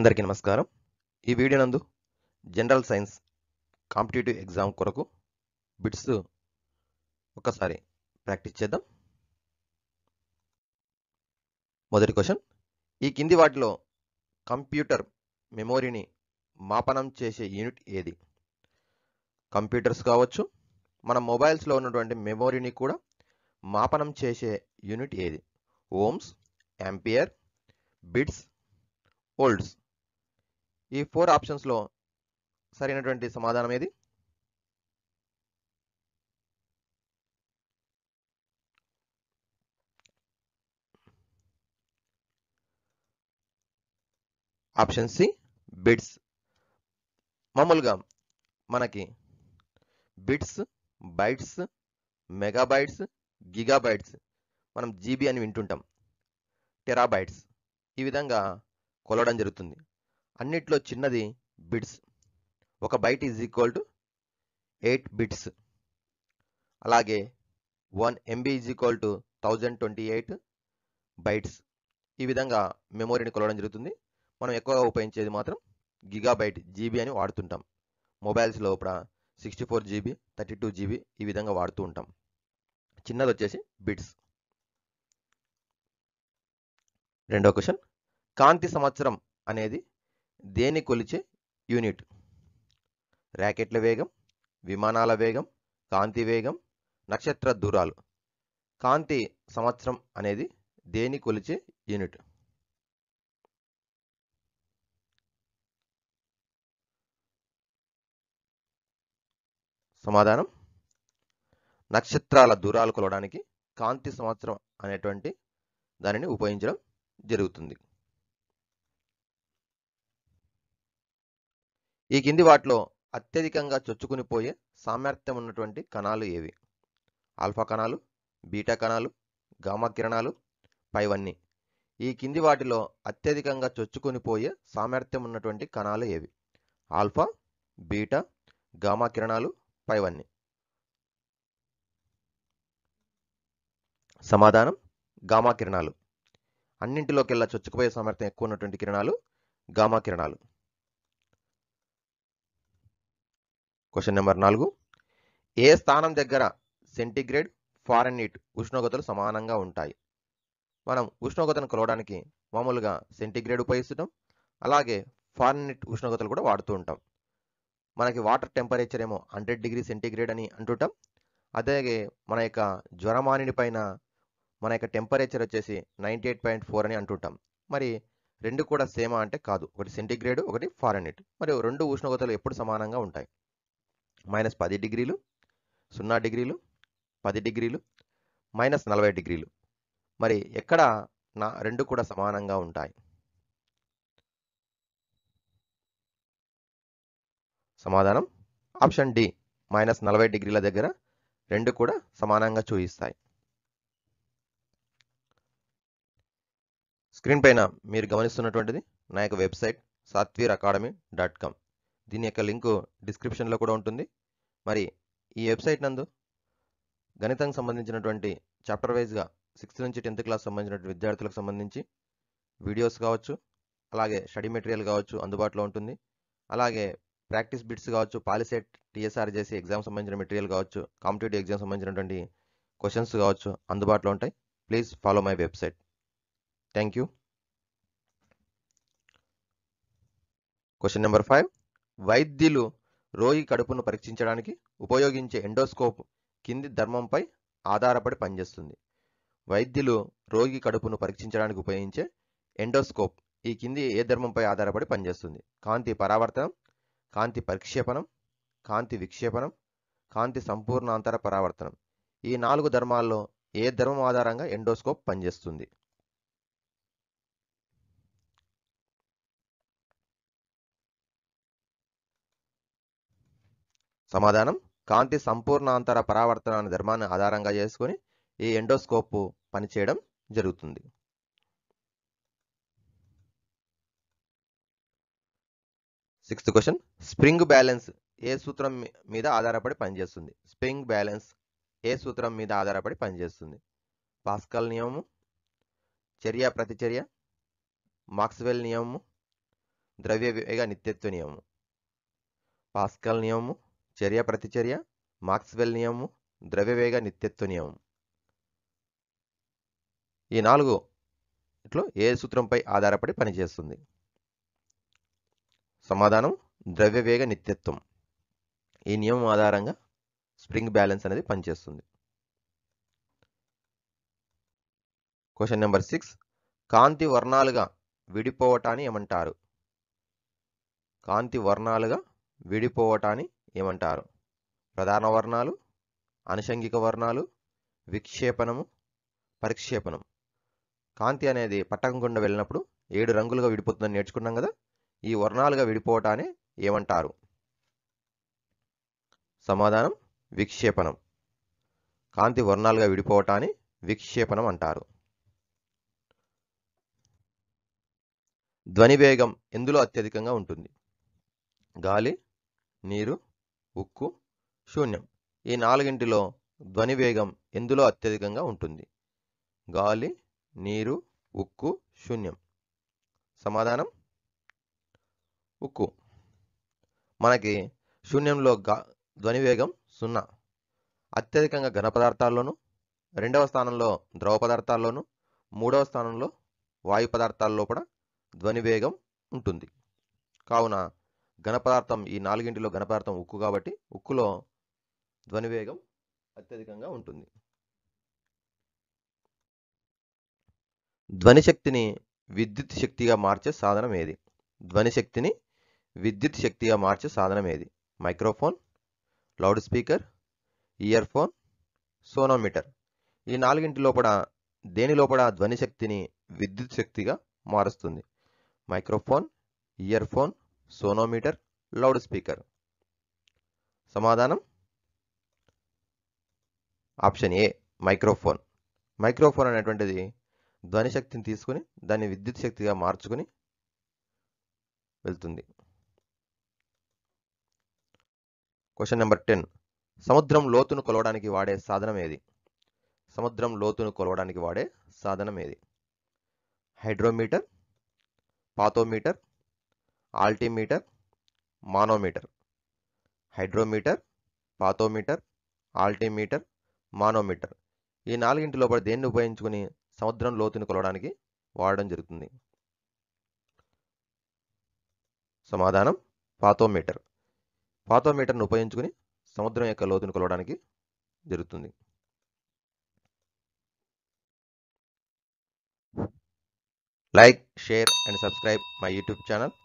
అందరికీ నమస్కారం ఈ వీడియో నందు జనరల్ సైన్స్ కాంపిటేటివ్ ఎగ్జామ్ కొరకు బిట్స్ ఒకసారి ప్రాక్టీస్ చేద్దాం మొదటి క్వశ్చన్ ఈ కింది వాటిలో కంప్యూటర్ మెమోరీని మాపనం చేసే యూనిట్ ఏది కంప్యూటర్స్ కావచ్చు మన మొబైల్స్లో ఉన్నటువంటి మెమొరీని కూడా మాపనం చేసే యూనిట్ ఏది ఓమ్స్ ఎంపియర్ బిట్స్ ఓల్డ్స్ ఈ ఫోర్ ఆప్షన్స్లో సరైనటువంటి సమాధానం ఏది ఆప్షన్ సి బిట్స్ మామూలుగా మనకి బిట్స్ బైట్స్ మెగాబైట్స్ గిగాబైట్స్ మనం జీబీ అని వింటుంటాం టెరాబైట్స్ ఈ విధంగా కొలవడం జరుగుతుంది అన్నిట్లో చిన్నది బిట్స్ ఒక byte is equal to eight bits అలాగే one MB is equal to thousand twenty eight bytes ఈ విధంగా మెమొరీని కొలవడం జరుగుతుంది మనం ఎక్కువగా ఉపయోగించేది మాత్రం గిగా బైట్ జీబీ అని వాడుతుంటాం మొబైల్స్ ఇప్పుడు sixty four GB thirty two GB ఈ విధంగా వాడుతూ ఉంటాం చిన్నది వచ్చేసి బిట్స్ రెండో క్వశ్చన్ కాంతి సంవత్సరం అనేది దేని కొలిచే యూనిట్ ర్యాకెట్ల వేగం విమానాల వేగం కాంతి వేగం నక్షత్ర దూరాలు కాంతి సంవత్సరం అనేది దేని కొలిచే యూనిట్ సమాధానం నక్షత్రాల దూరాలు కొలవడానికి కాంతి సంవత్సరం అనేటువంటి దానిని ఉపయోగించడం జరుగుతుంది ఈ కింది వాటిలో అత్యధికంగా చొచ్చుకునిపోయే సామర్థ్యం ఉన్నటువంటి కణాలు ఏవి ఆల్ఫా కణాలు బీటా కణాలు గామా కిరణాలు పైవన్నీ ఈ కింది వాటిలో అత్యధికంగా చొచ్చుకునిపోయే సామర్థ్యం ఉన్నటువంటి కణాలు ఏవి ఆల్ఫా బీటా గామా కిరణాలు పైవన్నీ సమాధానం గామా కిరణాలు అన్నింటిలోకెల్లా చొచ్చుకుపోయే సామర్థ్యం ఎక్కువ ఉన్నటువంటి కిరణాలు గామా కిరణాలు క్వశ్చన్ నెంబర్ నాలుగు ఏ స్థానం దగ్గర సెంటిగ్రేడ్ ఫారెన్హీట్ ఉష్ణోగ్రతలు సమానంగా ఉంటాయి మనం ఉష్ణోగ్రతను కొలవడానికి మామూలుగా సెంటిగ్రేడ్ ఉపయోగిస్తుంటాం అలాగే ఫారెన్హీట్ ఉష్ణోగ్రతలు కూడా వాడుతూ ఉంటాం మనకి వాటర్ టెంపరేచర్ ఏమో హండ్రెడ్ డిగ్రీ సెంటిగ్రేడ్ అని అంటుంటాం అదే మన యొక్క జ్వరమానిని పైన మన యొక్క టెంపరేచర్ వచ్చేసి నైంటీ ఎయిట్ పాయింట్ ఫోర్ అని అంటుంటాం మరి రెండు కూడా సేమా అంటే కాదు ఒకటి సెంటిగ్రేడ్ ఒకటి ఫారెన్హీట్ మరియు రెండు ఉష్ణోగ్రతలు ఎప్పుడు సమానంగా ఉంటాయి మైనస్ పది డిగ్రీలు సున్నా డిగ్రీలు పది డిగ్రీలు మైనస్ నలభై డిగ్రీలు మరి ఎక్కడ నా రెండు కూడా సమానంగా ఉంటాయి సమాధానం ఆప్షన్ డి మైనస్ నలభై డిగ్రీల దగ్గర రెండు కూడా సమానంగా చూపిస్తాయి స్క్రీన్ పైన మీరు గమనిస్తున్నటువంటిది నా యొక్క website Satvir academy dot com దీని యొక్క లింకు డిస్క్రిప్షన్లో కూడా ఉంటుంది మరి ఈ వెబ్సైట్ నందు గణితం సంబంధించినటువంటి చాప్టర్ వైజ్గా సిక్స్త్ నుంచి టెన్త్ క్లాస్ సంబంధించినటువంటి విద్యార్థులకు సంబంధించి వీడియోస్ కావచ్చు అలాగే స్టడీ మెటీరియల్ కావచ్చు అందుబాటులో ఉంటుంది అలాగే ప్రాక్టీస్ బిట్స్ కావచ్చు పాలిసెట్ టీఎస్ఆర్ చేసి ఎగ్జామ్ సంబంధించిన మెటీరియల్ కావచ్చు కాంపిటేటివ్ ఎగ్జామ్ సంబంధించినటువంటి క్వశ్చన్స్ కావచ్చు అందుబాటులో ఉంటాయి please follow my website thank you question number five వైద్యులు రోగి కడుపును పరీక్షించడానికి ఉపయోగించే ఎండోస్కోప్ కింది ధర్మంపై ఆధారపడి పనిచేస్తుంది వైద్యులు రోగి కడుపును పరీక్షించడానికి ఉపయోగించే ఎండోస్కోప్ ఈ కింది ఏ ధర్మంపై ఆధారపడి పనిచేస్తుంది కాంతి పరావర్తనం కాంతి పరిక్షేపణం కాంతి విక్షేపణం కాంతి సంపూర్ణాంతర పరావర్తనం ఈ నాలుగు ధర్మాల్లో ఏ ధర్మం ఆధారంగా ఎండోస్కోప్ పనిచేస్తుంది సమాధానం కాంతి సంపూర్ణాంతర పరావర్తన అనే ధర్మాన్ని ఆధారంగా చేసుకొని ఈ ఎండోస్కోప్ పనిచేయడం జరుగుతుంది సిక్స్త్ క్వశ్చన్ స్ప్రింగ్ బ్యాలెన్స్ ఏ సూత్రం మీద ఆధారపడి పనిచేస్తుంది స్ప్రింగ్ బ్యాలెన్స్ ఏ సూత్రం మీద ఆధారపడి పనిచేస్తుంది పాస్కల్ నియమము చర్య ప్రతిచర్య మాక్స్వెల్ నియమము ద్రవ్య వివేగ నిత్యత్వ నియమము పాస్కల్ నియమము చర్య ప్రతిచర్య మాక్స్వెల్ నియమం ద్రవ్యవేగ నిత్యత్వ నియమం ఈ నాలుగు ఇట్లో ఏ సూత్రంపై ఆధారపడి పనిచేస్తుంది సమాధానం ద్రవ్యవేగ నిత్యత్వం ఈ నియమం ఆధారంగా స్ప్రింగ్ బ్యాలెన్స్ అనేది పనిచేస్తుంది క్వశ్చన్ నెంబర్ సిక్స్ కాంతి వర్ణాలుగా విడిపోవటాన్ని ఏమంటారు కాంతి వర్ణాలుగా విడిపోవటాన్ని ఏమంటారు ప్రధాన వర్ణాలు అనుషంగిక వర్ణాలు విక్షేపణము పరిక్షేపణం కాంతి అనేది పట్టకం గుండా వెళ్ళినప్పుడు ఏడు రంగులుగా విడిపోతుందని నేర్చుకున్నాం కదా ఈ వర్ణాలుగా విడిపోవటాన్ని ఏమంటారు సమాధానం విక్షేపణం కాంతి వర్ణాలుగా విడిపోవటాన్ని విక్షేపణం అంటారు ధ్వని వేగం ఎందులో అత్యధికంగా ఉంటుంది గాలి నీరు ఉక్కు శూన్యం ఈ నాలుగింటిలో ధ్వనివేగం ఎందులో అత్యధికంగా ఉంటుంది గాలి నీరు ఉక్కు శూన్యం సమాధానం ఉక్కు మనకి శూన్యంలో గా ధ్వని వేగం సున్నా అత్యధికంగా ఘన పదార్థాల్లోనూ రెండవ స్థానంలో ద్రవ పదార్థాల్లోనూ మూడవ స్థానంలో వాయు పదార్థాల్లో కూడా ధ్వని వేగం ఉంటుంది కావున ఘనపదార్థం ఈ నాలుగింటిలో ఘనపదార్థం ఉక్కు కాబట్టి ఉక్కులో ధ్వనివేగం అత్యధికంగా ఉంటుంది ధ్వని శక్తిని విద్యుత్ శక్తిగా మార్చే సాధనం ఏది ధ్వని శక్తిని విద్యుత్ శక్తిగా మార్చే సాధనం ఏది microphone loud speaker ear phone sonometer ఈ నాలుగింటి లోపల దేని లోపల ధ్వని శక్తిని విద్యుత్ శక్తిగా మారుస్తుంది microphone ear phone sonometer loud speaker సమాధానం ఆప్షన్ ఏ మైక్రోఫోన్ మైక్రోఫోన్ అనేటువంటిది ధ్వని శక్తిని తీసుకుని దాన్ని విద్యుత్ శక్తిగా మార్చుకుని వెళ్తుంది క్వశ్చన్ నెంబర్ టెన్ సముద్రం లోతును కొలవడానికి వాడే సాధనం ఏది సముద్రం లోతును కొలవడానికి వాడే సాధనం ఏది hydrometer fathometer altimeter manometer hydrometer fathometer altimeter manometer ఈ నాలుగింటి లోపల దేన్ని ఉపయోగించుకుని సముద్రం లోతుని కొలవడానికి వాడడం జరుగుతుంది సమాధానం పాతోమీటర్ పాతోమీటర్ను ఉపయోగించుకుని సముద్రం యొక్క లోతుని కొలవడానికి జరుగుతుంది like share and subscribe my YouTube channel